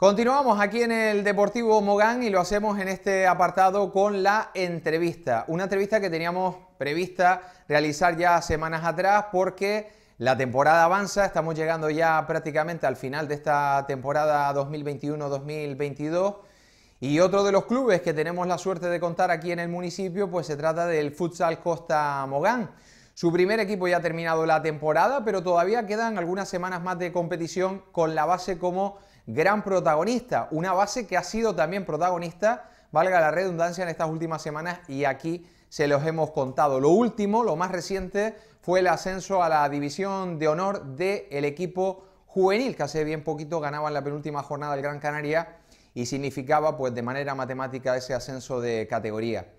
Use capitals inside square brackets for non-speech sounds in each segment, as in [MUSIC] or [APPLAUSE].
Continuamos aquí en el Deportivo Mogán y lo hacemos en este apartado con la entrevista. Una entrevista que teníamos prevista realizar ya semanas atrás porque la temporada avanza, estamos llegando ya prácticamente al final de esta temporada 2021-2022 y otro de los clubes que tenemos la suerte de contar aquí en el municipio pues se trata del Futsal Costa Mogán. Su primer equipo ya ha terminado la temporada, pero todavía quedan algunas semanas más de competición con la base como gran protagonista, una base que ha sido también protagonista, valga la redundancia, en estas últimas semanas y aquí se los hemos contado. Lo último, lo más reciente, fue el ascenso a la división de honor del equipo juvenil, que hace bien poquito ganaba en la penúltima jornada del Gran Canaria y significaba pues de manera matemática ese ascenso de categoría.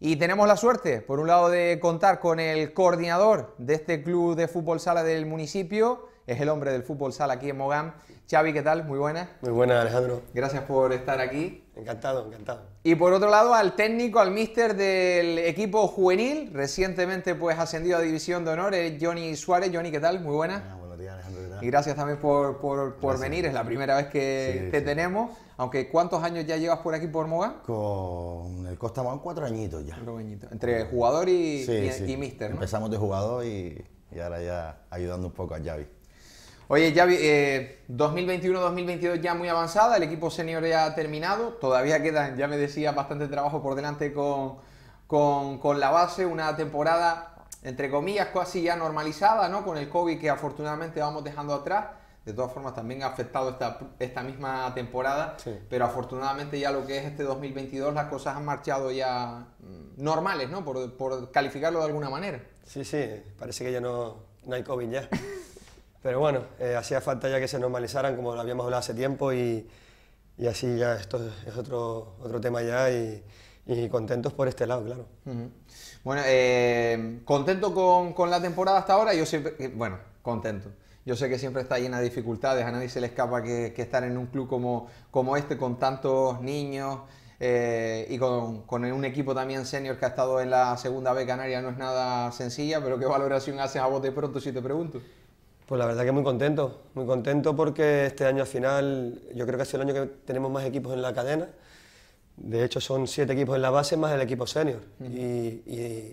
Y tenemos la suerte, por un lado, de contar con el coordinador de este club de fútbol sala del municipio, es el hombre del fútbol sala aquí en Mogán. Xavi, ¿qué tal? Muy buena. Muy buena, Alejandro. Gracias por estar aquí. Encantado, encantado. Y por otro lado, al técnico, al mister del equipo juvenil, recientemente pues ascendido a División de Honor, Johnny Suárez. Johnny, ¿qué tal? Muy buena. buenos días, Alejandro. ¿qué tal? Y gracias también por, venir, es la primera vez que te tenemos. Aunque, ¿cuántos años ya llevas por aquí, por Mogán? Con el Costa Mogán, cuatro añitos ya. Cuatro añitos. Entre jugador y, mister, ¿no? Empezamos de jugador y, y ahora ya ayudando un poco a Xavi. Oye, ya 2021-2022 eh, ya muy avanzada, el equipo senior ya ha terminado, todavía quedan, ya me decía, bastante trabajo por delante con, con, con la base, una temporada, entre comillas, casi ya normalizada, ¿no? Con el COVID que afortunadamente vamos dejando atrás, de todas formas también ha afectado esta, esta misma temporada, pero afortunadamente ya lo que es este 2022 las cosas han marchado ya mm, normales, ¿no? Por, por calificarlo de alguna manera. Sí, sí, parece que ya no, no hay COVID ya. [LAUGHS] Pero bueno, eh, hacía falta ya que se normalizaran, como lo habíamos hablado hace tiempo, y, así ya esto es otro, otro tema ya, y, contentos por este lado, claro. Bueno, eh, contento con, la temporada hasta ahora, yo siempre, eh, bueno, contento. Yo sé que siempre está llena de dificultades, a nadie se le escapa que, estar en un club como, como este, con tantos niños, y con, un equipo también senior que ha estado en la segunda B Canaria no es nada sencilla, pero ¿qué valoración haces a vos de pronto si te pregunto? Pues la verdad que muy contento, muy contento porque este año al final yo creo que ha sido el año que tenemos más equipos en la cadena. De hecho son siete equipos en la base más el equipo senior y,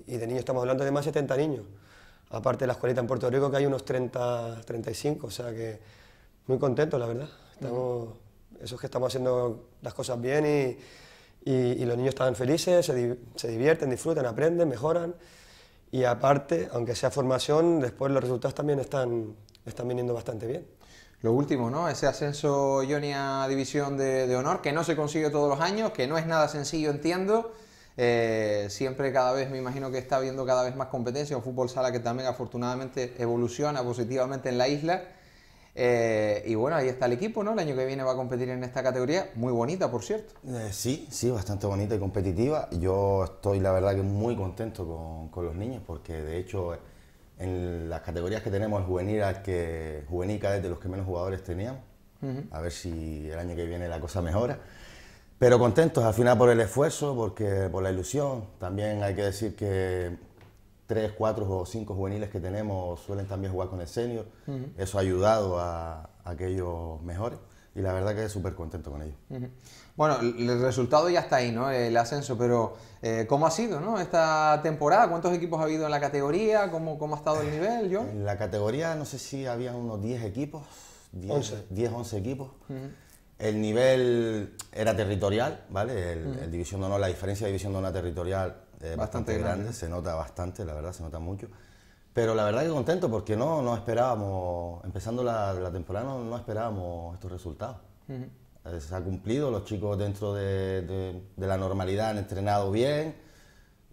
de niños estamos hablando de más de 70 niños. Aparte de la escuelita en Puerto Rico que hay unos 30, 35, o sea que muy contento la verdad. Eso es que estamos haciendo las cosas bien y, los niños están felices, se, se divierten, disfrutan, aprenden, mejoran. Y aparte, aunque sea formación, después los resultados también están, están viniendo bastante bien. Lo último, ¿no? Ese ascenso Johnny a División de, Honor, que no se consigue todos los años, que no es nada sencillo, entiendo. Eh, siempre cada vez me imagino que está habiendo cada vez más competencia, un fútbol sala que también afortunadamente evoluciona positivamente en la isla eh, y bueno, ahí está el equipo, ¿no? El año que viene va a competir en esta categoría, muy bonita, por cierto. Eh, sí, sí, bastante bonita y competitiva. Yo estoy, la verdad, que muy contento con, los niños, porque de hecho, en las categorías que tenemos, juvenil, que, juvenil cadete, los que menos jugadores teníamos. A ver si el año que viene la cosa mejora. Pero contentos al final por el esfuerzo, porque por la ilusión. También hay que decir que tres, cuatro o cinco juveniles que tenemos suelen también jugar con el senior. Eso ha ayudado a, aquellos mejores, y la verdad que súper contento con ellos. Bueno, el resultado ya está ahí, ¿no? El ascenso, pero eh, ¿cómo ha sido, ¿no? Esta temporada, ¿cuántos equipos ha habido en la categoría? ¿Cómo, cómo ha estado el nivel, John? En la categoría no sé si había unos 10 equipos, 10, 11, 11 equipos. El nivel era territorial, ¿vale? El, División la diferencia de División de Honor territorial bastante, bastante grande. se nota bastante, la verdad, se nota mucho. Pero la verdad que contento porque no, no esperábamos, empezando la, temporada no, no, esperábamos estos resultados. Eh, se ha cumplido, los chicos dentro de, de, la normalidad han entrenado bien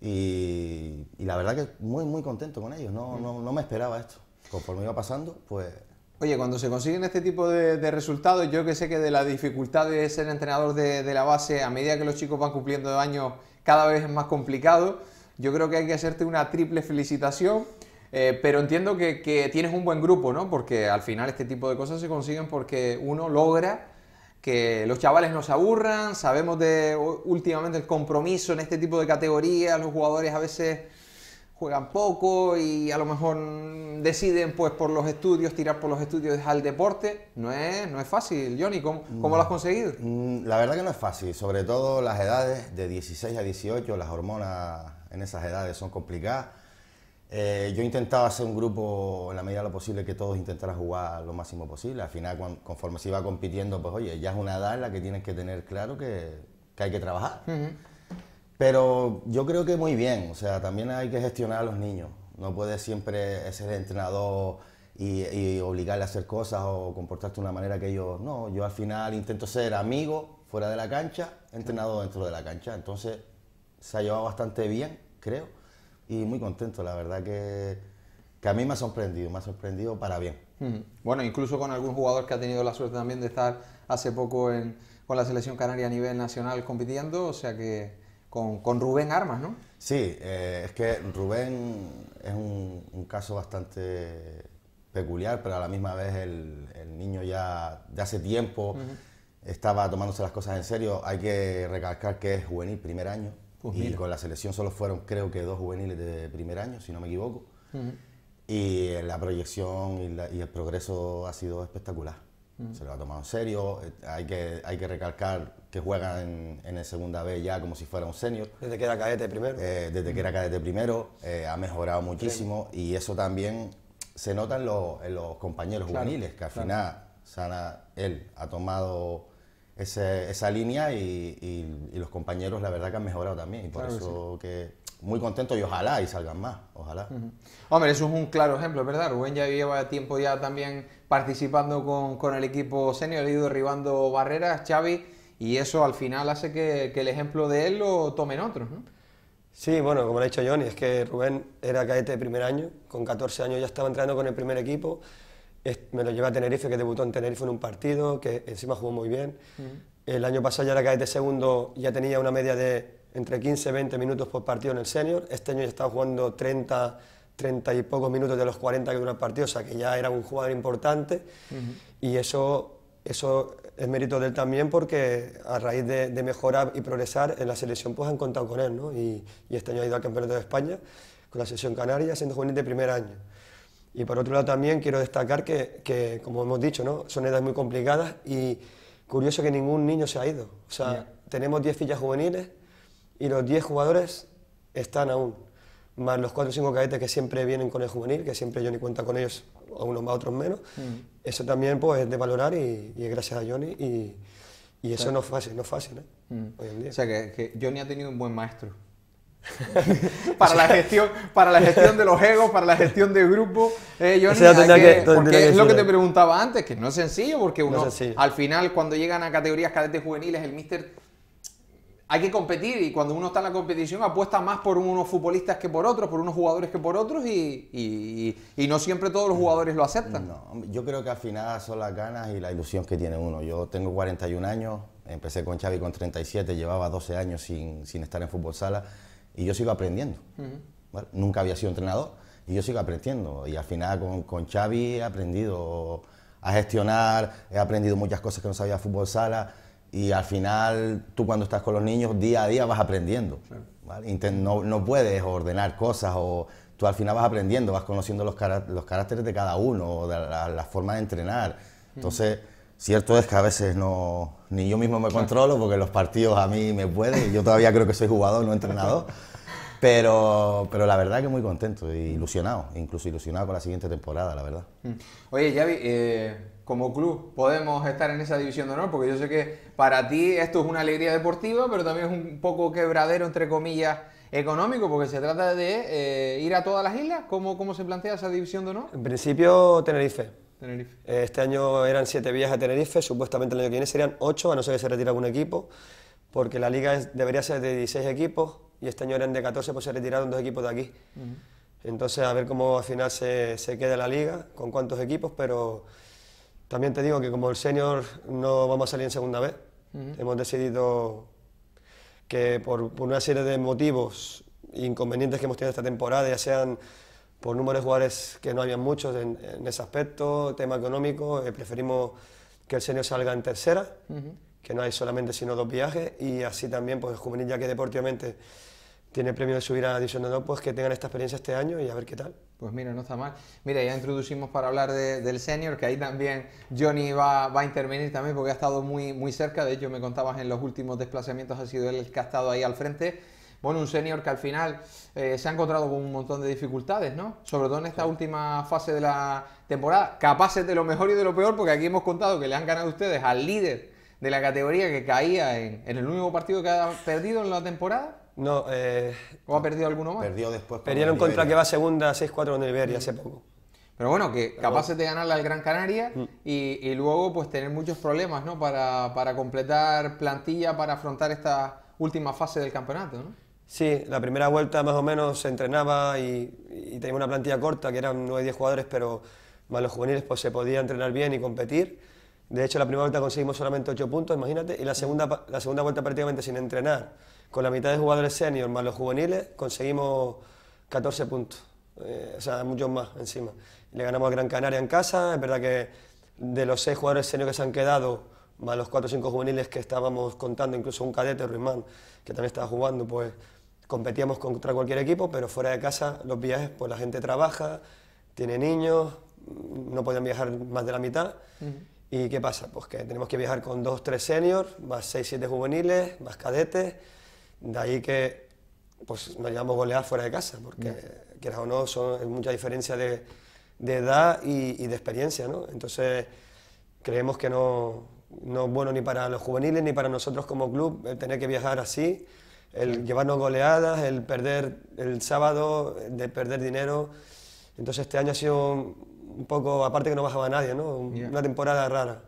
y, la verdad que muy, muy contento con ellos, no, no, no me esperaba esto. Conforme iba pasando, pues Oye, cuando se consiguen este tipo de, resultados, yo que sé que de la dificultad de ser entrenador de, de, la base, a medida que los chicos van cumpliendo años, cada vez es más complicado. Yo creo que hay que hacerte una triple felicitación, eh, pero entiendo que, tienes un buen grupo, ¿no? Porque al final este tipo de cosas se consiguen porque uno logra que los chavales no se aburran, sabemos de últimamente el compromiso en este tipo de categorías, los jugadores a veces juegan poco y a lo mejor deciden pues por los estudios, tirar por los estudios al deporte, no es, no es fácil. Johnny, ¿cómo, ¿cómo, lo has mm, conseguido? Mm, la verdad que no es fácil, sobre todo las edades de 16 a 18, las hormonas en esas edades son complicadas. Eh, yo intentaba hacer un grupo en la medida de lo posible que todos intentaran jugar lo máximo posible. Al final, conforme se iba compitiendo, pues oye, ya es una edad en la que tienes que tener claro que, que hay que trabajar. Pero yo creo que muy bien, o sea, también hay que gestionar a los niños. No puedes siempre ser entrenador y, obligarle a hacer cosas o comportarte de una manera que ellos... No, yo al final intento ser amigo fuera de la cancha, entrenador dentro de la cancha. Entonces se ha llevado bastante bien, creo, y muy contento. La verdad que, que a mí me ha sorprendido, me ha sorprendido para bien. Bueno, incluso con algún jugador que ha tenido la suerte también de estar hace poco con la selección canaria a nivel nacional compitiendo, o sea que con, Rubén Armas, ¿no? Sí, eh, es que Rubén es un, caso bastante peculiar, pero a la misma vez el, niño ya de hace tiempo estaba tomándose las cosas en serio. Hay que recalcar que es juvenil primer año pues y con la selección solo fueron creo que dos juveniles de primer año, si no me equivoco. Y la proyección y el progreso ha sido espectacular. Se lo ha tomado en serio. Eh, hay que, hay que recalcar que juega en, el segunda B ya como si fuera un senior. Desde que era cadete primero. Eh, desde que era cadete primero. Eh, ha mejorado muchísimo y eso también se nota en los, compañeros juveniles, que al final Sana, él ha tomado esa línea y, los compañeros la verdad que han mejorado también. por eso que, muy contento y ojalá y salgan más, ojalá. Hombre, eso es un claro ejemplo, ¿verdad? Rubén ya lleva tiempo ya también participando con, el equipo senior, ha ido derribando barreras, Xavi, y eso al final hace que, el ejemplo de él lo tomen otros, ¿no? Sí, bueno, como lo ha dicho Johnny, es que Rubén era cadete de primer año, con 14 años ya estaba entrando con el primer equipo, me lo lleva a Tenerife, que debutó en Tenerife en un partido, que encima jugó muy bien. El año pasado ya era cadete segundo, ya tenía una media de entre 15 y 20 minutos por partido en el senior. Este año ya estaba jugando 30, 30 y pocos minutos de los 40 que dura el partido, o sea que ya era un jugador importante. Y eso, eso es mérito de él también porque a raíz de, mejorar y progresar en la selección pues han contado con él. ¿no? Y, este año ha ido al Campeonato de España con la selección canaria siendo juvenil de primer año. Y por otro lado también quiero destacar que, que como hemos dicho, ¿no? son edades muy complicadas y curioso que ningún niño se ha ido. O sea, tenemos 10 fichas juveniles y los 10 jugadores están aún, más los 4 o 5 cadetes que siempre vienen con el juvenil, que siempre Johnny cuenta con ellos, a unos más, otros menos. Mm. Eso también pues, es de valorar y, es gracias a Johnny y, y eso no es fácil, no es fácil ¿eh? Mm. hoy en día. O sea que, Johnny ha tenido un buen maestro. [LAUGHS] para, la gestión, para la gestión de los egos, para la gestión de grupo. Eh, Johnny, es lo que te preguntaba antes, que no es sencillo, porque uno al final cuando llegan a categorías cadetes juveniles, el mister hay que competir y cuando uno está en la competición apuesta más por unos futbolistas que por otros, por unos jugadores que por otros y, no siempre todos los mm. jugadores lo aceptan. No, yo creo que al final son las ganas y la ilusión que tiene uno. Yo tengo 41 años, empecé con Xavi con 37, llevaba 12 años sin, sin estar en fútbol sala y yo sigo aprendiendo. Nunca había sido entrenador y yo sigo aprendiendo y al final con, con Xavi he aprendido a gestionar, he aprendido muchas cosas que no sabía fútbol sala y al final tú cuando estás con los niños día a día vas aprendiendo. No, no, puedes ordenar cosas o tú al final vas aprendiendo, vas conociendo los, los caracteres de cada uno o de la, forma de entrenar. Mm. Entonces, cierto es que a veces no, ni yo mismo me controlo porque los partidos a mí me pueden, yo todavía creo que soy jugador, no entrenador. [LAUGHS] Pero, pero la verdad que muy contento, e ilusionado, incluso ilusionado con la siguiente temporada, la verdad. Mm. Oye, Javi, eh, como club podemos estar en esa división de honor, porque yo sé que para ti esto es una alegría deportiva, pero también es un poco quebradero, entre comillas, económico, porque se trata de eh, ir a todas las islas. ¿Cómo, ¿Cómo se plantea esa división de honor? En principio, Tenerife. Tenerife. Eh, este año eran siete vías a Tenerife, supuestamente el año que viene serían ocho, a no ser que se retire algún equipo, porque la liga debería ser de 16 equipos y este año eran de 14, pues se retiraron dos equipos de aquí. Entonces, a ver cómo al final se, queda la liga, con cuántos equipos, pero también te digo que como el senior no vamos a salir en segunda vez, hemos decidido que por, una serie de motivos inconvenientes que hemos tenido esta temporada, ya sean por números de jugadores que no habían muchos en, ese aspecto, tema económico, eh, preferimos que el senior salga en tercera, que no hay solamente sino dos viajes, y así también, pues el juvenil ya que deportivamente tiene premio de subir a División de pues que tengan esta experiencia este año y a ver qué tal. Pues mira, no está mal. Mira, ya introducimos para hablar del senior, que ahí también Johnny va, va, a intervenir también porque ha estado muy, muy cerca. De hecho, me contabas en los últimos desplazamientos, ha sido él el que ha estado ahí al frente. Bueno, un senior que al final eh, se ha encontrado con un montón de dificultades, ¿no? Sobre todo en esta última fase de la temporada, capaces de lo mejor y de lo peor, porque aquí hemos contado que le han ganado ustedes al líder de la categoría que caía en, en el único partido que ha perdido en la temporada no, eh, ¿O ha perdido alguno más? Perdió después. Perdieron contra que va segunda 6-4 con Iberia hace mm. poco. Pero bueno, que capaces de ganarle al Gran Canaria mm. y, luego pues tener muchos problemas ¿no? para, para completar plantilla para afrontar esta última fase del campeonato. ¿no? Sí, la primera vuelta más o menos se entrenaba y, y tenía una plantilla corta, que eran 9-10 jugadores, pero más los juveniles pues se podía entrenar bien y competir. De hecho, la primera vuelta conseguimos solamente 8 puntos, imagínate, y la segunda, la segunda vuelta prácticamente sin entrenar, con la mitad de jugadores senior más los juveniles, conseguimos 14 puntos, eh, o sea, muchos más encima. Le ganamos a Gran Canaria en casa, es verdad que de los 6 jugadores senior que se han quedado, más los 4 o 5 juveniles que estábamos contando, incluso un cadete, Ruimán, que también estaba jugando, pues competíamos contra cualquier equipo, pero fuera de casa los viajes, pues la gente trabaja, tiene niños, no podían viajar más de la mitad. ¿Y qué pasa? Pues que tenemos que viajar con dos, tres seniors, más seis, siete juveniles, más cadetes. De ahí que pues, nos llevamos goleadas fuera de casa, porque quieras o no, son, mucha diferencia de, de edad y, de experiencia. ¿no? Entonces, creemos que no, no es bueno ni para los juveniles ni para nosotros como club el tener que viajar así, el llevarnos goleadas, el perder el sábado, de perder dinero. Entonces, este año ha sido un poco, aparte que no bajaba nadie, ¿no? Una temporada rara.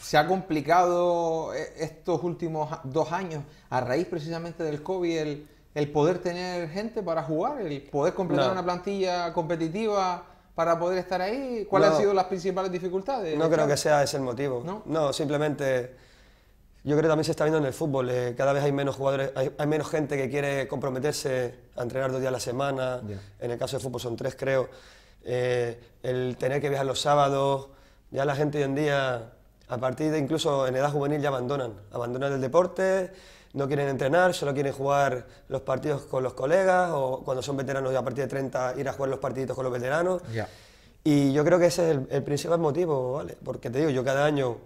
Se ha complicado eh, estos últimos dos años a raíz precisamente del COVID el, el poder tener gente para jugar, el poder completar una plantilla competitiva para poder estar ahí. ¿Cuáles han sido las principales dificultades? No creo que sea ese el motivo. No, simplemente... Yo creo que también se está viendo en el fútbol, eh, cada vez hay menos jugadores, hay, menos gente que quiere comprometerse a entrenar dos días a la semana, en el caso del fútbol son tres creo, eh, el tener que viajar los sábados. Ya la gente hoy en día, a partir de incluso en edad juvenil, ya abandonan. Abandonan el deporte, no quieren entrenar, solo quieren jugar los partidos con los colegas o cuando son veteranos ya a partir de 30 ir a jugar los partiditos con los veteranos. Y yo creo que ese es el, principal motivo, ¿vale? Porque te digo, yo cada año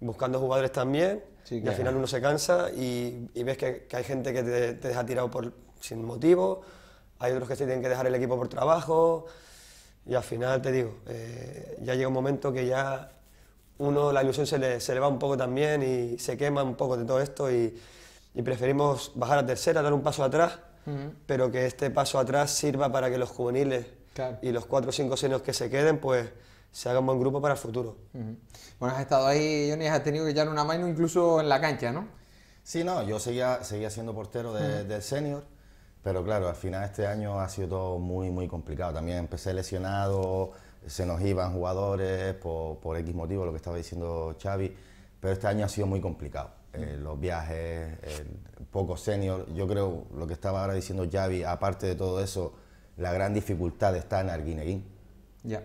buscando jugadores también, y al final uno se cansa y, ves que, hay gente que te, deja tirado por, sin motivo, hay otros que se tienen que dejar el equipo por trabajo. Y al final, te digo, eh, ya llega un momento que ya uno, la ilusión se le, se le va un poco también y se quema un poco de todo esto y, preferimos bajar a tercera, dar un paso atrás, pero que este paso atrás sirva para que los juveniles y los cuatro, o cinco seniors que se queden, pues se hagan buen grupo para el futuro. Bueno, has estado ahí, Johnny, has tenido que echar una mano incluso en la cancha, ¿no? Sí, no, yo seguía, seguía siendo portero del senior pero claro, al final este año ha sido todo muy, muy complicado. También empecé lesionado, se nos iban jugadores por, por X motivo, lo que estaba diciendo Xavi. Pero este año ha sido muy complicado. Eh, mm. los viajes, pocos poco senior. Yo creo lo que estaba ahora diciendo Xavi, aparte de todo eso, la gran dificultad está en Arguineguín.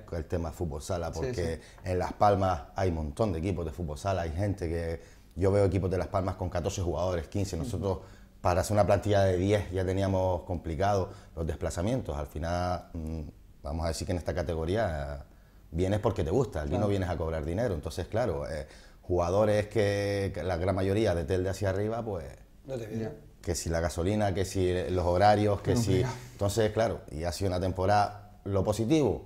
con el tema de fútbol sala, porque en Las Palmas hay un montón de equipos de fútbol sala, hay gente que yo veo equipos de Las Palmas con 14 jugadores, 15, nosotros para hacer una plantilla de 10 ya teníamos complicado los desplazamientos. Al final, mm, vamos a decir que en esta categoría eh, vienes porque te gusta, aquí no vienes a cobrar dinero. Entonces, claro, eh, jugadores que, la gran mayoría de hacia arriba, pues... No te viene. Que si la gasolina, que si eh, los horarios, que si... Entonces, claro, y ha sido una temporada... Lo positivo,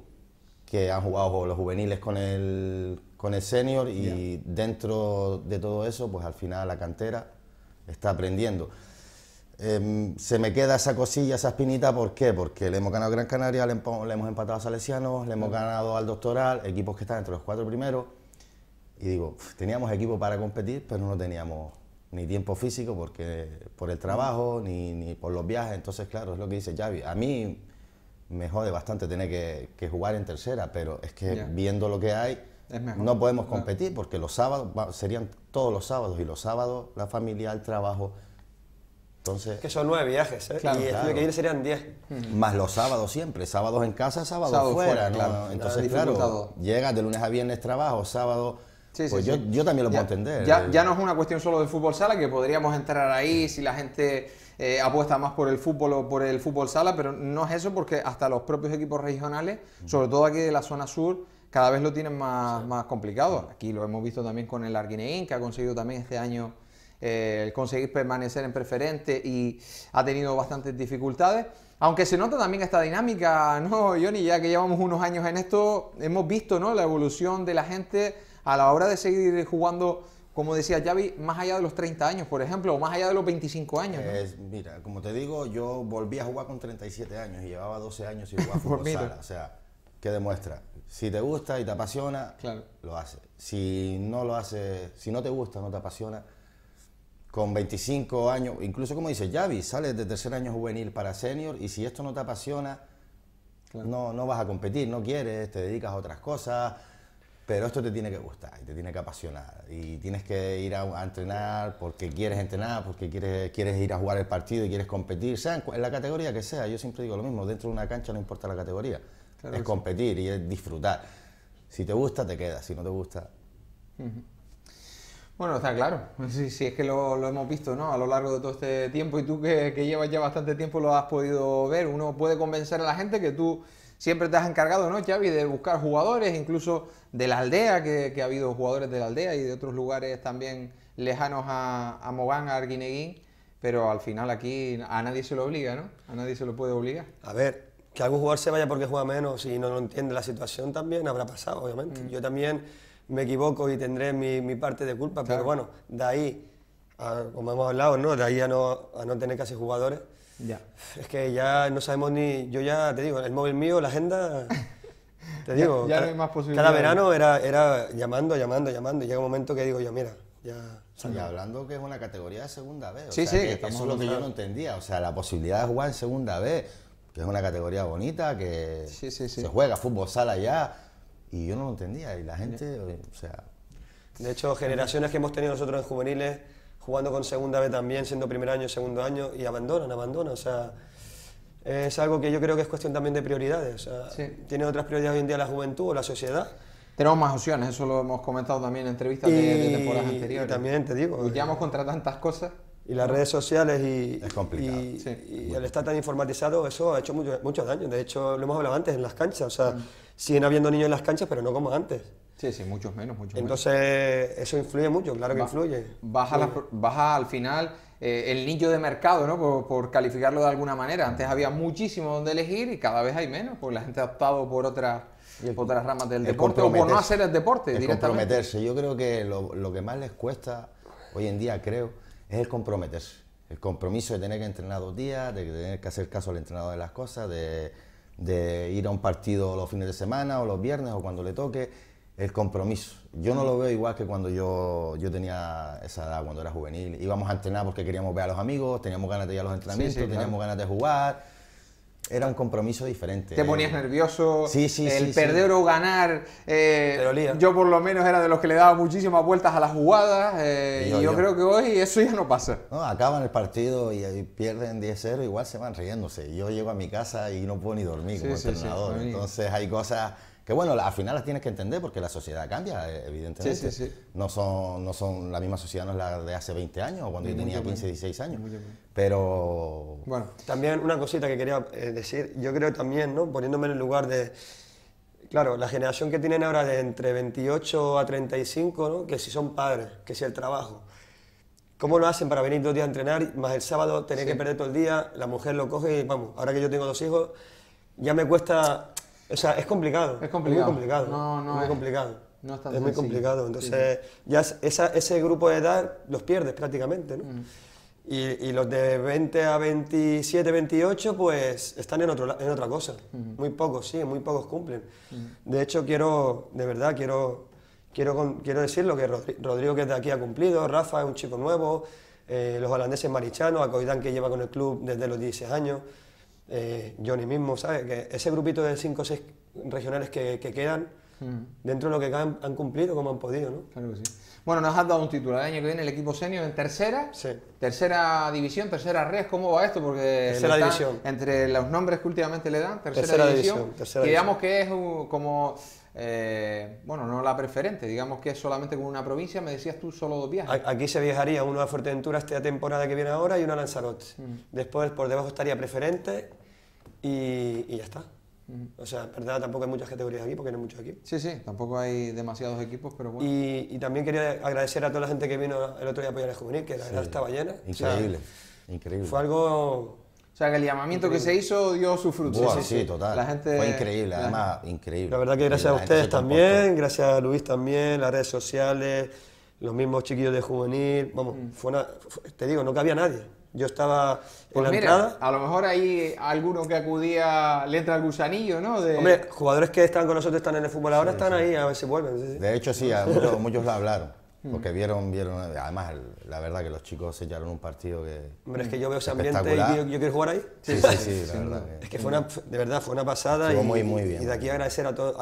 que han jugado los juveniles con el, con el senior y dentro de todo eso, pues al final la cantera está aprendiendo. Em, se me queda esa cosilla, esa espinita, ¿por qué? Porque le hemos ganado a Gran Canaria, le, hemos empatado a Salesianos, le hemos ganado al Doctoral, equipos que están entre los cuatro primeros. Y digo, teníamos equipo para competir, pero no teníamos ni tiempo físico porque por el trabajo, ni, por los viajes. Entonces, claro, es lo que dice Xavi. A mí me jode bastante tener que, jugar en tercera, pero es que viendo lo que hay, no podemos competir porque los sábados serían todos los sábados y los sábados la familia, el trabajo que son nueve viajes, ¿eh? y que viene serían diez. Mm. Más los sábados siempre, sábados en casa, sábados fuera, claro. Entonces, claro, llegas de lunes a viernes trabajo, sábado... pues Yo, también lo puedo entender. Ya, no es una cuestión solo del fútbol sala, que podríamos entrar ahí si la gente... Eh, apuesta más por el fútbol o por el fútbol sala, pero no es eso porque hasta los propios equipos regionales, sobre todo aquí de la zona sur, cada vez lo tienen más, más complicado. Aquí lo hemos visto también con el Arguineín, que ha conseguido también este año eh, conseguir permanecer en preferente y ha tenido bastantes dificultades. Aunque se nota también esta dinámica, [LAUGHS] ¿no, Johnny? Ya que llevamos unos años en esto, hemos visto ¿no? la evolución de la gente a la hora de seguir jugando, como decía Xavi, más allá de los 30 años, por ejemplo, o más allá de los 25 años. Es, mira, como te digo, yo volví a jugar con 37 años y llevaba 12 años y [LAUGHS] jugaba fútbol sala. O sea, ¿qué demuestra? Si te gusta y te apasiona, lo haces. Si no lo haces, si no te gusta, no te apasiona, con 25 años, incluso como dice Javi, sales de tercer año juvenil para senior y si esto no te apasiona, no, no vas a competir, no quieres, te dedicas a otras cosas, pero esto te tiene que gustar y te tiene que apasionar y tienes que ir a, entrenar porque quieres entrenar, porque quieres, quieres ir a jugar el partido y quieres competir, sea en, la categoría que sea, yo siempre digo lo mismo, dentro de una cancha no importa la categoría, es competir y es disfrutar. Si te gusta, te quedas, si no te gusta... Bueno, está claro. Si [LAUGHS] sí es que lo, hemos visto ¿no? a lo largo de todo este tiempo y tú que, llevas ya bastante tiempo lo has podido ver. Uno puede convencer a la gente que tú siempre te has encargado, ¿no, Xavi, de buscar jugadores, incluso de la aldea, que, ha habido jugadores de la aldea y de otros lugares también lejanos a, a Mogán, a Arguineguín. Pero al final aquí a nadie se lo obliga, ¿no? A nadie se lo puede obligar. A ver, que algún jugador se vaya porque juega menos y no lo entiende la situación también habrá pasado, obviamente. Mm. Yo también me equivoco y tendré mi, parte de culpa, pero bueno, de ahí, como hemos hablado, ¿no? de ahí a no, no tener casi jugadores, ya. es que ya no sabemos ni, yo ya te digo, el móvil mío, la agenda, [LAUGHS] te digo, cada, verano era, era llamando, llamando, llamando, y llega un momento que digo yo, mira, ya... Y hablando que es una categoría de segunda B. sí, sí, que eso es lo que yo no entendía. O sea, la posibilidad de jugar en segunda B, que es una categoría bonita, que se juega fútbol sala ya. Y yo no lo entendía, y la gente, o sea... De hecho, generaciones que hemos tenido nosotros en juveniles, jugando con segunda B también, siendo primer año, segundo año, y abandonan, abandonan, o sea... Es algo que yo creo que es cuestión también de prioridades. O sea, Tiene otras prioridades hoy en día la juventud o la sociedad. Tenemos más opciones, eso lo hemos comentado también en entrevistas de, temporadas anteriores. Y también te digo. Eh, Luchamos contra tantas cosas. Y las redes sociales y, es complicado. y, el estar tan informatizado, eso ha hecho mucho, mucho, daño. De hecho, lo hemos hablado antes en las canchas. O sea, mm siguen habiendo niños en las canchas, pero no como antes. Sí, sí, muchos menos, Entonces, eso influye mucho, claro que influye. Baja, baja al final eh, el nicho de mercado, ¿no? Por, calificarlo de alguna manera. Antes había muchísimo donde elegir y cada vez hay menos, porque la gente ha optado por otras, ramas del deporte o por no hacer el deporte el comprometerse. Yo creo que lo, lo que más les cuesta hoy en día, creo, es el comprometerse. El compromiso de tener que entrenar dos días, de tener que hacer caso al entrenador de las cosas, de de ir a un partido los fines de semana o los viernes o cuando le toque, el compromiso. Yo no lo veo igual que cuando yo, yo tenía esa edad, cuando era juvenil. Íbamos a entrenar porque queríamos ver a los amigos, teníamos ganas de ir a los entrenamientos, teníamos ganas de jugar era un compromiso diferente. Te ponías nervioso. Sí, sí, El perder o ganar. Eh, yo por lo menos era de los que le daba muchísimas vueltas a las jugadas. Eh, y yo, creo que hoy eso ya no pasa. No, acaban el partido y, pierden 10-0, igual se van riéndose. Yo llego a mi casa y no puedo ni dormir como entrenador. Entonces hay cosas que bueno, al final las tienes que entender porque la sociedad cambia, eh, evidentemente. Sí, sí, sí. No, son, no son la misma sociedad, no es la de hace 20 años o cuando yo tenía 15, 16 años. Pero. Bueno, también una cosita que quería eh, decir, yo creo también, ¿no? Poniéndome en el lugar de. Claro, la generación que tienen ahora de entre 28 a 35, ¿no? que si son padres, que si el trabajo. ¿Cómo lo hacen para venir dos días a entrenar, más el sábado tener que perder todo el día? La mujer lo coge y vamos, ahora que yo tengo dos hijos, ya me cuesta o sea, es complicado. Es complicado. muy complicado. No, no. Es muy complicado. No es, muy complicado. Entonces, ya ese grupo de edad los pierdes prácticamente, ¿no? Mm. Y, los de 20 a 27, 28, pues están en, otra cosa. Mm. Muy pocos, sí, muy pocos cumplen. Mm. De hecho, quiero, de verdad, quiero, quiero, quiero que Rodrigo que es de aquí ha cumplido, Rafa es un chico nuevo, eh, los holandeses Marichano, Acoidán que lleva con el club desde los 16 años eh, ni mismo, ¿sabes? Que ese grupito de 5 o 6 regionales que, quedan, hmm. dentro de lo que han, cumplido como han podido, ¿no? Claro que sí. Bueno, nos has dado un título. El año que viene el equipo senior en tercera, tercera división, tercera red. ¿Cómo va esto? Porque tercera entre los nombres que últimamente le dan, tercera, división. digamos que es como eh, bueno, no la preferente, digamos que es solamente con una provincia, me decías tú solo dos viajes. Aquí se viajaría uno a Fuerteventura esta temporada que viene ahora y uno a Lanzarote. Mm. Después por debajo estaría preferente y, ya está. Mm. O sea, verdad, tampoco hay muchas categorías aquí porque no hay muchos aquí. Sí, sí, tampoco hay demasiados equipos, pero bueno. Y, también quería agradecer a toda la gente que vino el otro día a apoyar el juvenil, que la verdad estaba llena. Increíble, increíble. Fue algo o sea, que el llamamiento que se hizo dio su fruto. sí, sí, total. Fue increíble, además, increíble. La verdad que gracias a ustedes también, gracias a Luis también, las redes sociales, los mismos chiquillos de juvenil. Vamos, mm. fue te digo, no cabía nadie. Yo estaba en pues la A lo mejor hay alguno que acudía, le al gusanillo, ¿no? Hombre, jugadores que están con nosotros, están en el fútbol ahora, están ahí, a ver si vuelven. De hecho, sí, [LAUGHS] muchos, muchos la hablaron. Mm. Porque vieron, vieron, además, la verdad que los chicos se echaron un partido que. Hombre, es que yo veo ese ambiente y yo, quiero jugar ahí. Sí, [LAUGHS] sí, sí, la verdad. es que fue una, de verdad, fue una pasada. y, muy, muy bien. Y de aquí agradecer a todos.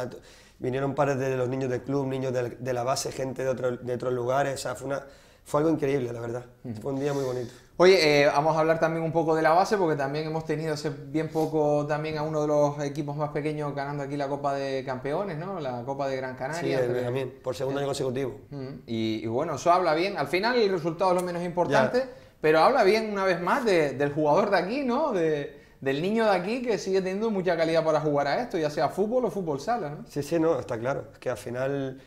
vinieron pares de los niños del club, niños de, la base, gente de, de otros lugares. O sea, fue, una, fue algo increíble, la verdad. Fue un día muy bonito. Oye, eh, vamos a hablar también un poco de la base, porque también hemos tenido hace bien poco también a uno de los equipos más pequeños ganando aquí la Copa de Campeones, ¿no? La Copa de Gran Canaria. Sí, también, por segundo año consecutivo. Mm, y, bueno, eso habla bien. Al final el resultado es lo menos importante, pero habla bien una vez más del jugador de aquí, ¿no? del niño de aquí que sigue teniendo mucha calidad para jugar a esto, ya sea fútbol o fútbol sala, ¿no? Sí, sí, no, está claro. Es que al final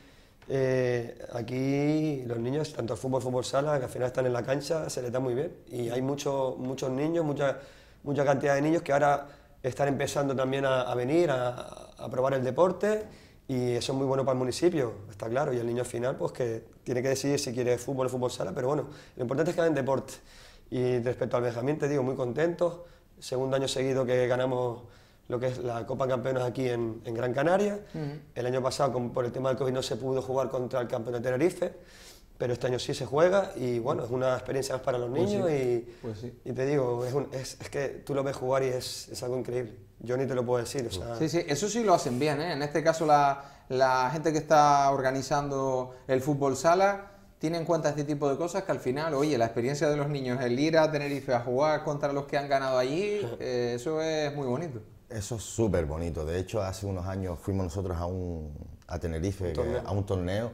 eh, aquí los niños, tanto el fútbol, fútbol sala, que al final están en la cancha, se les da muy bien. Y hay muchos muchos niños, mucha, mucha cantidad de niños que ahora están empezando también a, venir, a, a, probar el deporte. Y eso es muy bueno para el municipio, está claro. Y el niño al final, pues que tiene que decidir si quiere fútbol o fútbol sala. Pero bueno, lo importante es que hagan deporte. Y respecto al Benjamín, te digo, muy contentos. Segundo año seguido que ganamos lo que es la Copa Campeones aquí en, Gran Canaria. El año pasado, por el tema del COVID, no se pudo jugar contra el campeón de Tenerife, pero este año sí se juega y bueno, es una experiencia más para los pues niños pues y, te digo, es, que tú lo ves jugar y es, algo increíble. Yo ni te lo puedo decir. sí, sí, eso sí lo hacen bien. ¿eh? En este caso, la, gente que está organizando el fútbol sala tiene en cuenta este tipo de cosas que al final, oye, la experiencia de los niños, el ir a Tenerife a jugar contra los que han ganado allí, [LAUGHS] eh, eso es muy bonito. Eso es súper bonito. De hecho, hace unos años fuimos nosotros a, un, a Tenerife, a un torneo,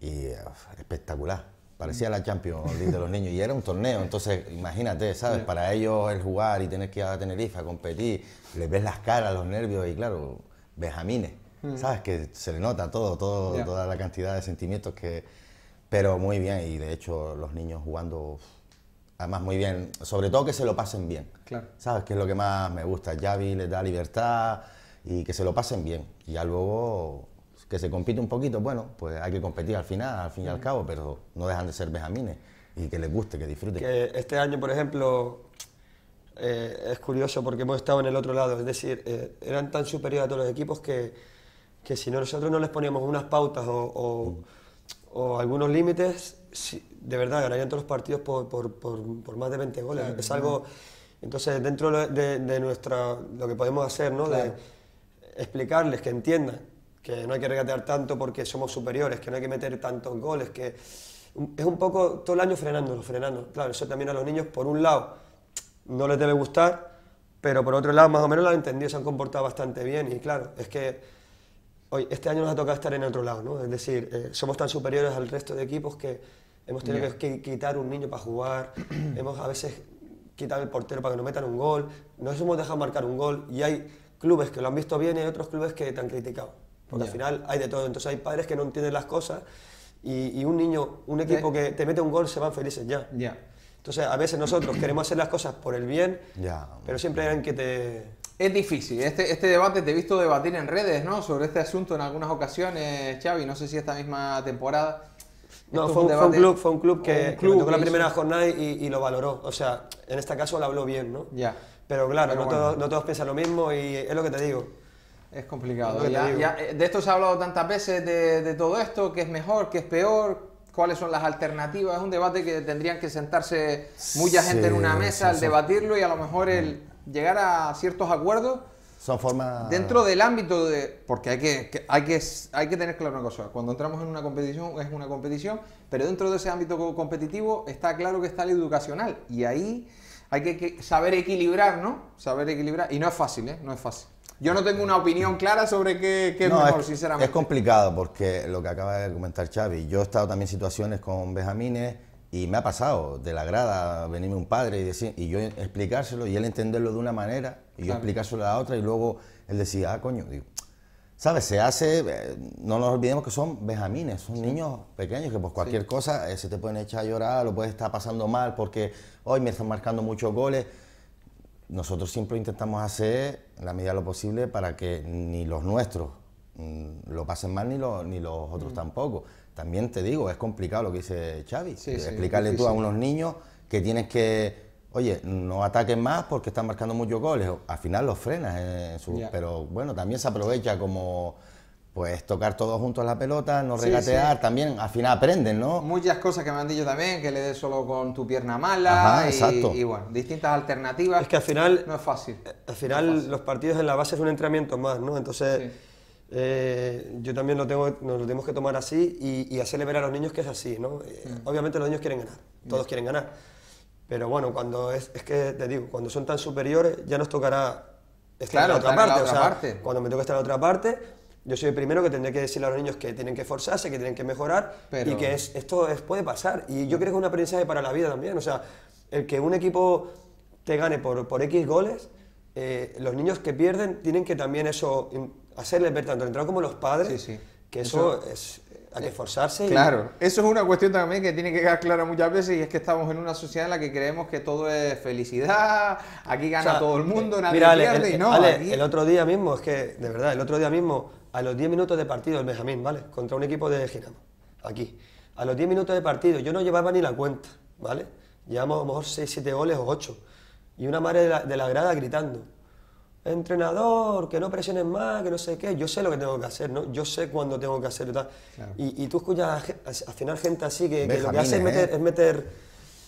y uh, espectacular. Parecía la Champions League de los niños y era un torneo. Entonces, imagínate, ¿sabes? Para ellos el jugar y tener que ir a Tenerife a competir, les ves las caras, los nervios y, claro, benjamines. Mm. ¿Sabes? Que se le nota todo, todo toda la cantidad de sentimientos que. Pero muy bien, y de hecho, los niños jugando además muy bien, sobre todo que se lo pasen bien. ¿Sabes? Que es lo que más me gusta. vi les da libertad y que se lo pasen bien. Y ya luego que se compite un poquito, bueno, pues hay que competir al final, al fin y al mm. cabo, pero no dejan de ser benjamines y que les guste, que disfruten. este año, por ejemplo, eh, es curioso porque hemos estado en el otro lado, es decir, eh, eran tan superiores a todos los equipos que, que si nosotros no les poníamos unas pautas o, o, mm. algunos límites, de verdad, ganarían todos los partidos por, por, por, por más de 20 goles. es algo. Entonces, dentro de, nuestra, lo que podemos hacer, ¿no? De explicarles que entiendan que no hay que regatear tanto porque somos superiores, que no hay que meter tantos goles, que es un poco todo el año frenándolos, frenando. Claro, eso también a los niños, por un lado, no les debe gustar, pero por otro lado, más o menos lo han entendido, se han comportado bastante bien y claro, es que hoy, este año nos ha tocado estar en otro lado, ¿no? Es decir, eh, somos tan superiores al resto de equipos que hemos tenido que quitar un niño para jugar, [CLEARS THROAT] hemos a veces quitado el portero para que no metan un gol, nos hemos dejado marcar un gol y hay clubes que lo han visto bien y hay otros clubes que te han criticado. Porque al final hay de todo, entonces hay padres que no entienden las cosas y, un niño, un equipo que te mete un gol se van felices ya. Entonces a veces nosotros [CLEARS THROAT] queremos hacer las cosas por el bien, pero siempre alguien que te... Es difícil, este, este debate te he visto debatir en redes, ¿no? Sobre este asunto en algunas ocasiones, Xavi, no sé si esta misma temporada. No, fue un, club, fue un club que, un la primera jornada y, lo valoró. O sea, en este caso lo habló bien, ¿no? Ya. Pero claro, no, todos, no todos piensan lo mismo y es lo que te digo. Es complicado. Eh, de esto se ha hablado tantas veces, de, todo esto, qué es mejor, qué es peor, cuáles son las alternativas. Es un debate que tendrían que sentarse mucha gente en una mesa al debatirlo y a lo mejor el mm. llegar a ciertos acuerdos son Dentro del ámbito de... Porque hay que, hay, que, hay que tener claro una cosa. Cuando entramos en una competición es una competición, pero dentro de ese ámbito competitivo está claro que está el educacional. Y ahí hay que, saber equilibrar, ¿no? Saber equilibrar. Y no es fácil, ¿eh? No es fácil. Yo no tengo una opinión clara sobre qué, es mejor, sinceramente. Es complicado porque lo que acaba de comentar Xavi, yo he estado también en situaciones con Benjamines y me ha pasado de la grada venirme un padre y decir, y yo explicárselo y él entenderlo de una manera y yo explicárselo de la otra y luego él decía, ah, coño, digo, ¿sabes? Se hace, eh, no nos olvidemos que son benjamines, son niños pequeños que por pues, cualquier cosa eh, se te pueden echar a llorar, lo puedes estar pasando mal porque hoy me están marcando muchos goles. Nosotros siempre intentamos hacer la medida de lo posible para que ni los nuestros mm, lo pasen mal ni, los otros mm. tampoco también te digo, es complicado lo que dice Xavi. Eh, explicarle tú a unos niños que tienes que, oye, no ataquen más porque están marcando muchos goles. Al final los frenas, eh, pero bueno, también se aprovecha como pues tocar todos juntos la pelota, no regatear, también al final aprenden, ¿no? Muchas cosas que me han dicho también, que le des solo con tu pierna mala, y, bueno, distintas alternativas. Es que al final... No es fácil. Al final los partidos en la base es un entrenamiento más, ¿no? Entonces... Eh, yo también lo tengo, nos lo tenemos que tomar así y, hacerle ver a los niños que es así, ¿no? Eh, mm. obviamente los niños quieren ganar, mm. todos quieren ganar. Pero bueno, cuando es, que te digo, cuando son tan superiores ya nos tocará estar en la otra, parte, Cuando me toca estar en la otra parte, yo soy el primero que tendré que decirle a los niños que tienen que esforzarse, que tienen que mejorar y que esto puede pasar. Y yo mm. creo que es un aprendizaje para la vida también. O sea, el que un equipo te gane por, X goles, eh, los niños que pierden tienen que también eso Hacerle ver tanto el entrenador como los padres que eso, es hay que eh, esforzarse. Claro, eso es una cuestión también que tiene que quedar clara muchas veces y es que estamos en una sociedad en la que creemos que todo es felicidad, aquí gana todo el mundo, eh, nadie pierde y eh, no. El otro día mismo, es que de verdad, el otro día mismo, a los 10 minutos de partido, el Benjamín, ¿vale? Contra un equipo de Ginamo, aquí. A los 10 minutos de partido, yo no llevaba ni la cuenta, ¿vale? Llevamos a lo mejor 6, 7 goles o 8. Y una madre de la, de la grada gritando, entrenador, que no presiones más, que no sé qué, yo sé lo que tengo que hacer, ¿no? Yo sé cuándo tengo que hacer y tú escuchas al final gente así que, lo que hace ¿eh? es meter,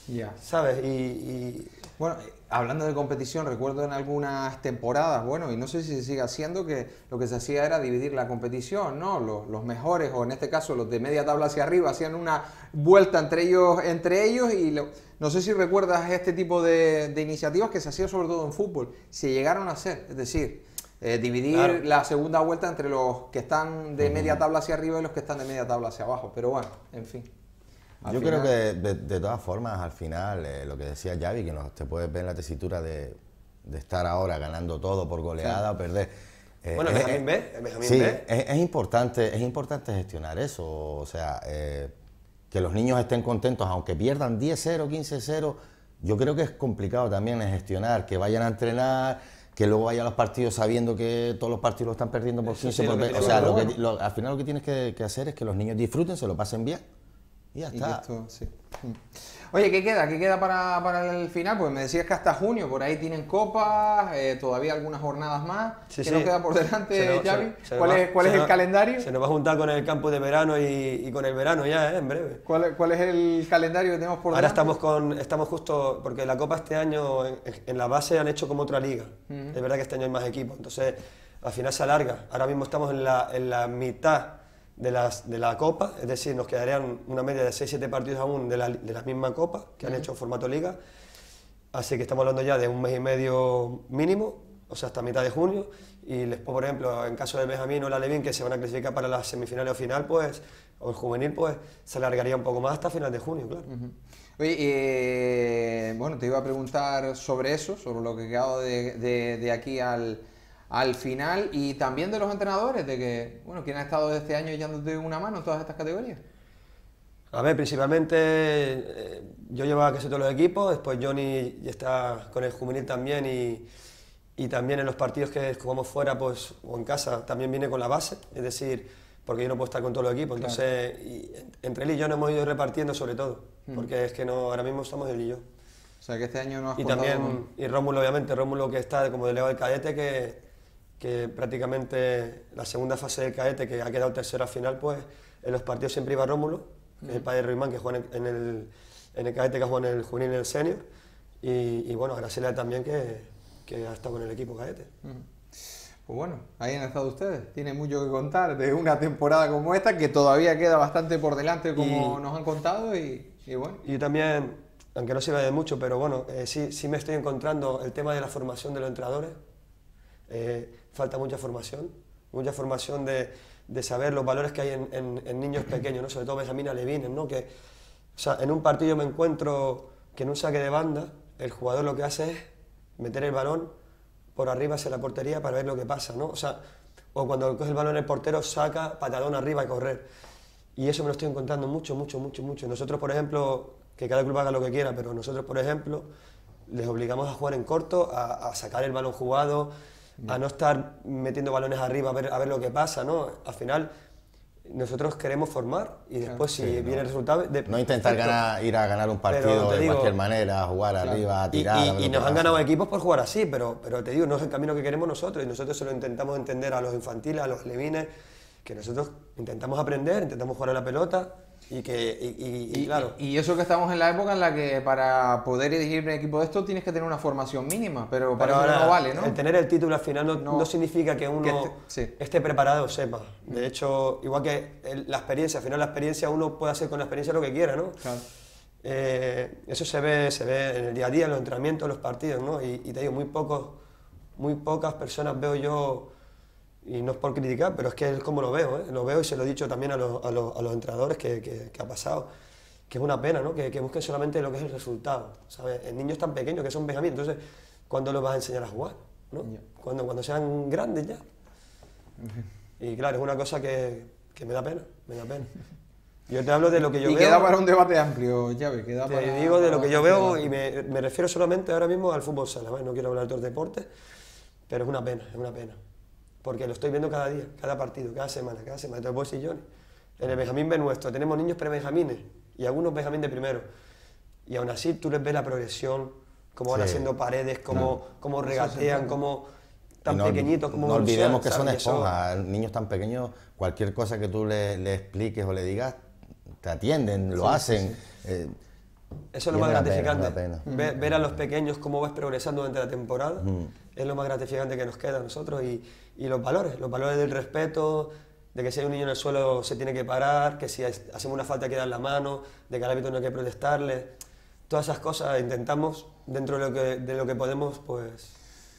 ya ¿sabes? Y, Bueno, hablando de competición, recuerdo en algunas temporadas, bueno, y no sé si se sigue haciendo, que lo que se hacía era dividir la competición, ¿no? Los, mejores, o en este caso los de media tabla hacia arriba, hacían una vuelta entre ellos, entre ellos y lo no sé si recuerdas este tipo de, iniciativas que se hacían sobre todo en fútbol, se llegaron a hacer, es decir, eh, dividir la segunda vuelta entre los que están de media tabla hacia arriba y los que están de media tabla hacia abajo, pero bueno, en fin. Yo creo que de, todas formas, al final, eh, lo que decía Javi, que no te puedes ver la tesitura de, estar ahora ganando todo por goleada o perder. Eh, bueno, es, B. sí, Es, importante, es importante gestionar eso. O sea, que los niños estén contentos, aunque pierdan 10-0, 15-0, yo creo que es complicado también gestionar, que vayan a entrenar, que luego vayan a los partidos sabiendo que todos los partidos lo están perdiendo por 15, 0 O sea, lo que, al final lo que tienes que hacer es que los niños disfruten, se lo pasen bien ya está. Mm. Oye, ¿qué queda? ¿Qué queda para, para, el final? Pues me decías que hasta junio, por ahí tienen copas, eh, todavía algunas jornadas más. ¿Qué nos queda por delante, ¿Cuál, es, cuál es el calendario? Se nos va a juntar con el campo de verano y, con el verano ya, eh, en breve. ¿Cuál, ¿Cuál, es el calendario que tenemos por Ahora delante? Ahora estamos, con, estamos justo, porque la copa este año en, la base han hecho como otra liga. de Es verdad que este año hay más equipos, entonces al final se alarga. Ahora mismo estamos en la, en la mitad de, las, de la Copa, es decir, nos quedarían una media de 6-7 partidos aún de la, de misma Copa que han hecho formato Liga. Así que estamos hablando ya de un mes y medio mínimo, o sea, hasta mitad de junio. Y después, por ejemplo, en caso de Benjamín o la Levin, que se van a clasificar para las semifinales o final, pues, o el juvenil, pues, se alargaría un poco más hasta final de junio, claro. Oye, eh, bueno, te iba a preguntar sobre eso, sobre lo que quedado de aquí al al final y también de los entrenadores, de que, bueno, ¿quién ha estado este año de una mano en todas estas categorías? A ver, principalmente eh, yo llevaba casi todos los equipos, después Johnny está con el juvenil también y, y, también en los partidos que jugamos fuera pues, o en casa también viene con la base, es decir, porque yo no puedo estar con todos los equipos, entonces y, entre él y yo nos hemos ido repartiendo sobre todo, hmm. porque es que no, ahora mismo estamos él y yo. O sea que este año no has Y también, y Rómulo obviamente, Rómulo que está como delegado del cadete que que prácticamente la segunda fase del caete que ha quedado tercera final, pues en los partidos siempre iba Rómulo, el padre de Ruimán, que juega en el, en el caete que juega en el juvenil y en el senior. Y, y bueno, Graciela también, que, que, ha estado con el equipo caete. Pues bueno, ahí han estado ustedes. Tiene mucho que contar de una temporada como esta, que todavía queda bastante por delante, como nos han contado. Y, y bueno. Y también, aunque no sirva de mucho, pero bueno, eh, sí, sí me estoy encontrando el tema de la formación de los entrenadores. Eh, falta mucha formación, mucha formación de, de saber los valores que hay en, en, niños pequeños, ¿no? sobre todo Benjamín Alevines, ¿no? que o sea, en un partido me encuentro que en un saque de banda el jugador lo que hace es meter el balón por arriba hacia la portería para ver lo que pasa, ¿no? O sea, o cuando coge el balón el portero saca patadón arriba y correr. Y eso me lo estoy encontrando mucho, mucho, mucho, mucho. Nosotros, por ejemplo, que cada club haga lo que quiera, pero nosotros, por ejemplo, les obligamos a jugar en corto, a, a sacar el balón jugado, a no estar metiendo balones arriba a ver, a ver lo que pasa, ¿no? Al final, nosotros queremos formar y después si viene el resultado... no intentar ir a ganar un partido de cualquier manera, jugar arriba, tirar... Y, y, nos han ganado equipos por jugar así, pero, pero te digo, no es el camino que queremos nosotros y nosotros solo intentamos entender a los infantiles, a los levines, que nosotros intentamos aprender, intentamos jugar a la pelota y que, y, claro. Y, eso que estamos en la época en la que para poder dirigir un equipo de esto tienes que tener una formación mínima, pero, para ahora, no vale, ¿no? El tener el título al final no, significa que uno este, esté preparado o sepa. Mm. De hecho, igual que la experiencia, al final la experiencia uno puede hacer con la experiencia lo que quiera, ¿no? Claro. Eh, eso se ve, se ve en el día a día, en los entrenamientos, en los partidos, ¿no? Y, te digo, muy, pocos, muy pocas personas veo yo y no es por criticar, pero es que es como lo veo, ¿eh? lo veo y se lo he dicho también a los, a los, a los entrenadores que, que, ha pasado, que es una pena, ¿no? que, que, busquen solamente lo que es el resultado, ¿sabes? El niño es tan pequeño que son benjamín, entonces, ¿cuándo los vas a enseñar a jugar? ¿no? Cuando, cuando sean grandes ya. [LAUGHS] y claro, es una cosa que, me da pena, me da pena. Yo te hablo de lo que yo veo. Y queda para un debate amplio, ya queda te para... digo de lo que yo veo y me, me refiero solamente ahora mismo al fútbol sala, no quiero hablar de otros deportes, pero es una pena, es una pena porque lo estoy viendo cada día, cada partido, cada semana, cada semana. Entonces y yo, En el Benjamín B nuestro tenemos niños pre-benjamines y algunos Benjamín de primero. Y aún así tú les ves la progresión, cómo van haciendo paredes, cómo, regatean, cómo tan no, pequeñitos, cómo No olvidemos que son esponjas, niños tan pequeños, cualquier cosa que tú le, expliques o le digas, te atienden, lo hacen. Eh, eso es lo más gratificante. Ver, a los pequeños cómo vas progresando durante la temporada es lo más gratificante que nos queda a nosotros y, y los valores, los valores del respeto, de que si hay un niño en el suelo se tiene que parar, que si hacemos una falta hay que dar la mano, de que al hábito no hay que protestarle. Todas esas cosas intentamos, dentro de lo que, de lo que podemos, pues,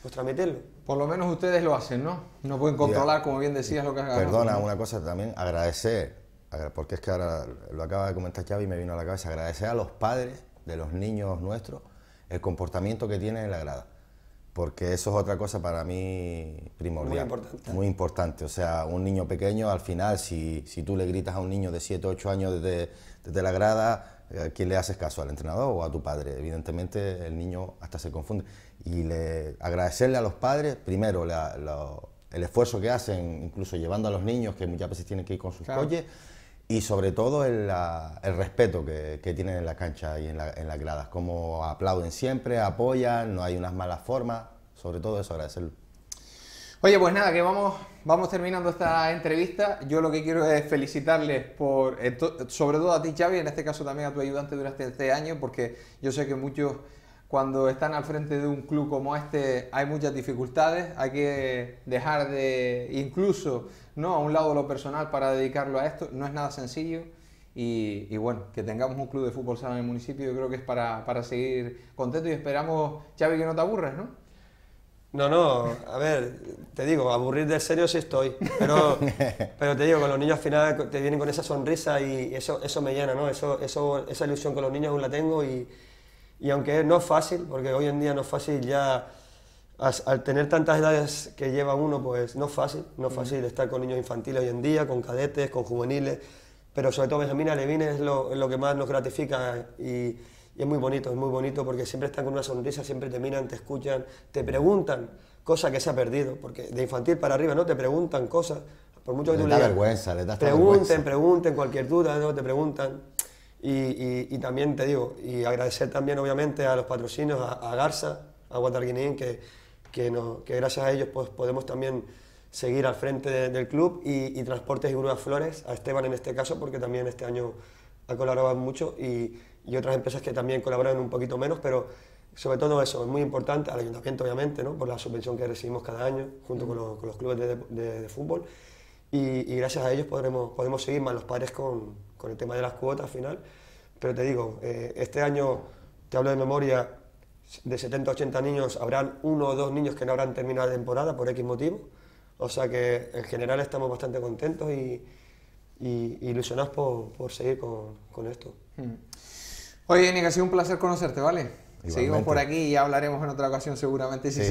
pues transmitirlo. Por lo menos ustedes lo hacen, ¿no? No pueden controlar, como bien decías, lo que hagan. Perdona, una cosa también, agradecer, porque es que ahora lo acaba de comentar Xavi y me vino a la cabeza, agradecer a los padres de los niños nuestros el comportamiento que tienen en la grada porque eso es otra cosa para mí primordial. Muy importante. O sea, un niño pequeño, al final, si, tú le gritas a un niño de 7, 8 años desde, la grada, eh, quién le haces caso? ¿Al entrenador o a tu padre? Evidentemente, el niño hasta se confunde. Y le, agradecerle a los padres, primero, el esfuerzo que hacen, incluso llevando a los niños, que muchas veces tienen que ir con sus coches y sobre todo el, respeto que, tienen en la cancha y en, las gradas, como aplauden siempre, apoyan, no hay unas malas formas, sobre todo eso agradecerlo. Oye, pues nada, que vamos, vamos terminando esta entrevista. Yo lo que quiero es felicitarles por, eh, sobre todo a ti, Xavi, en este caso también a tu ayudante durante este año, porque yo sé que muchos cuando están al frente de un club como este hay muchas dificultades, hay que dejar de incluso no a un lado lo personal para dedicarlo a esto, no es nada sencillo y, bueno, que tengamos un club de fútbol sano en el municipio yo creo que es para, para seguir contento y esperamos, Xavi, que no te aburres, ¿no? No, no, a ver, te digo, aburrir de serio sí estoy, pero, [LAUGHS] pero te digo, con los niños al final te vienen con esa sonrisa y eso, eso me llena, ¿no? Eso, eso, esa ilusión con los niños aún la tengo y, y aunque no es fácil, porque hoy en día no es fácil ya, al tener tantas edades que lleva uno, pues no es fácil, no es fácil estar con niños infantiles hoy en día, con cadetes, con juveniles, pero sobre todo Benjamín Alevín es lo, lo que más nos gratifica y, es muy bonito, es muy bonito porque siempre están con una sonrisa, siempre te miran, te escuchan, te preguntan, cosas que se ha perdido, porque de infantil para arriba no te preguntan cosas, por mucho que tú le vergüenza, das vergüenza. pregunten, cualquier duda, te preguntan. Y, también te digo, y agradecer también obviamente a los patrocinios, a, Garza, a Guatarguinín, que, gracias a ellos pues, podemos también seguir al frente del club y, Transportes y Grúas Flores, a Esteban en este caso, porque también este año ha colaborado mucho y, otras empresas que también colaboran un poquito menos, pero sobre todo eso, es muy importante, al ayuntamiento obviamente, ¿no? por la subvención que recibimos cada año junto con, los, clubes de fútbol y, gracias a ellos podremos, podemos seguir más los pares con, el tema de las cuotas al final. Pero te digo, eh, este año, te hablo de memoria, de 70 o 80 niños habrán uno o dos niños que no habrán terminado la temporada por X motivo. O sea que en general estamos bastante contentos y, ilusionados por, seguir con, con esto. Hmm. Oye, Enig, ha sido un placer conocerte, ¿vale? Seguimos por aquí y hablaremos en otra ocasión seguramente si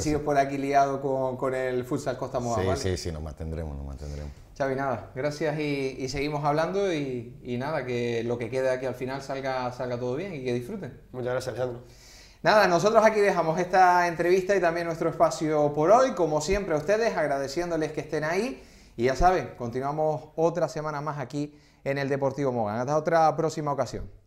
sigues por aquí liado con, el futsal Costa Moda. Sí, sí, sí, nos mantendremos, nos mantendremos. Xavi, nada, gracias y, seguimos hablando y, nada, que lo que quede aquí al final salga, salga todo bien y que disfruten. Muchas gracias, Alejandro. Nada, nosotros aquí dejamos esta entrevista y también nuestro espacio por hoy. Como siempre a ustedes, agradeciéndoles que estén ahí. Y ya saben, continuamos otra semana más aquí en el Deportivo Mogan. Hasta otra próxima ocasión.